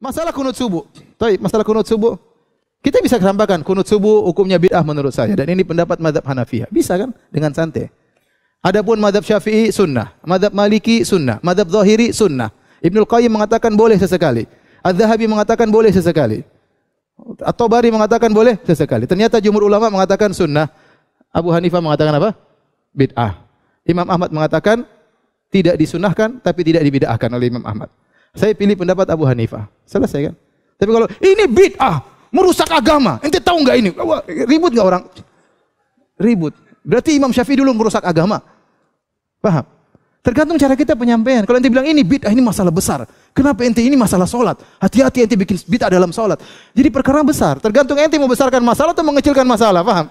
Masalah kunut subuh. Tapi masalah kunut subuh. Kita bisa kerampakan kunut subuh hukumnya bid'ah menurut saya dan ini pendapat madhab Hanafiya. Bisa kan dengan santai. Adapun madhab Syafi'i sunnah, madhab Maliki sunnah, madhab Zahiri sunnah. Ibnul Qayyim mengatakan boleh sesekali. Az-Zahabi mengatakan boleh sesekali. Atau Bari mengatakan boleh sesekali. Ternyata jumhur ulama mengatakan sunnah. Abu Hanifah mengatakan apa? Bid'ah. Imam Ahmad mengatakan tidak disunahkan tapi tidak dibid'ahkan oleh Imam Ahmad. Saya pilih pendapat Abu Hanifah. Selesai kan? Tapi kalau ini bid'ah, merusak agama. Ente tahu nggak ini? Ribut nggak orang? Ribut. Berarti Imam Syafi'i dulu merusak agama. Paham? Tergantung cara kita penyampaian. Kalau ente bilang ini bid'ah, ini masalah besar. Kenapa ente ini masalah sholat? Hati-hati ente bikin bid'ah dalam sholat. Jadi perkara besar. Tergantung ente mau besarkan masalah atau mengecilkan masalah. Paham?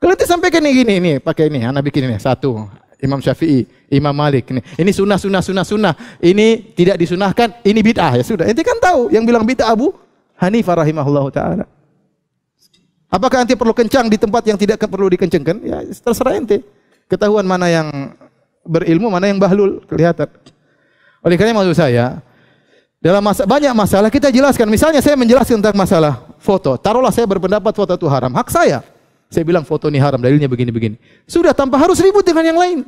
Kalau ente sampaikan ini gini, ini pakai ini, anak bikin ini satu. Imam Syafi'i, Imam Malik. Ini, ini sunnah, sunnah, sunnah, sunnah. Ini tidak disunahkan, ini bid'ah. Ya sudah, ente kan tahu yang bilang bid'ah Abu Hanifah rahimahullah ta'ala. Apakah ente perlu kencang di tempat yang tidak perlu dikencengkan? Ya terserah ente. Ketahuan mana yang berilmu, mana yang bahlul, kelihatan. Oleh karena maksud saya, dalam masa, banyak masalah kita jelaskan. Misalnya saya menjelaskan tentang masalah foto. Taruhlah saya berpendapat foto itu haram. Hak saya. Saya bilang foto ini haram, dalilnya begini-begini. Sudah tanpa harus ribut dengan yang lain.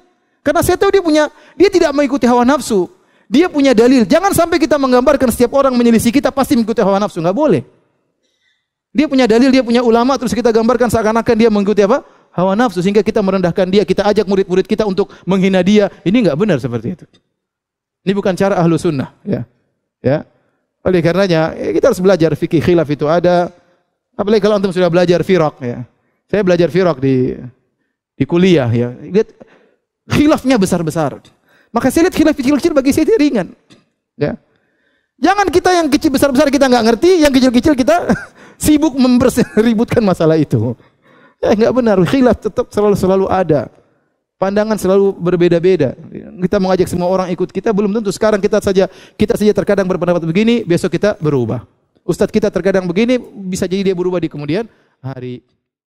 Karena saya tahu dia punya, dia tidak mengikuti hawa nafsu. Dia punya dalil. Jangan sampai kita menggambarkan setiap orang menyelisih kita pasti mengikuti hawa nafsu. Enggak boleh. Dia punya dalil, dia punya ulama, terus kita gambarkan seakan-akan dia mengikuti apa? Hawa nafsu. Sehingga kita merendahkan dia, kita ajak murid-murid kita untuk menghina dia. Ini enggak benar seperti itu. Ini bukan cara ahlu sunnah. Ya. ya. Oleh karenanya, eh, kita harus belajar fikih khilaf itu ada. Apalagi kalau antum sudah belajar firak. Ya. Saya belajar firok di di kuliah ya. Lihat khilafnya besar-besar. Maka saya lihat khilaf kecil-kecil bagi saya itu ringan. Ya. Jangan kita yang kecil besar-besar kita nggak ngerti, yang kecil-kecil kita sibuk memperseributkan masalah itu. Ya nggak benar, khilaf tetap selalu selalu ada. Pandangan selalu berbeda-beda. Kita mengajak semua orang ikut kita belum tentu sekarang kita saja kita saja terkadang berpendapat begini, besok kita berubah. Ustadz kita terkadang begini, bisa jadi dia berubah di kemudian hari.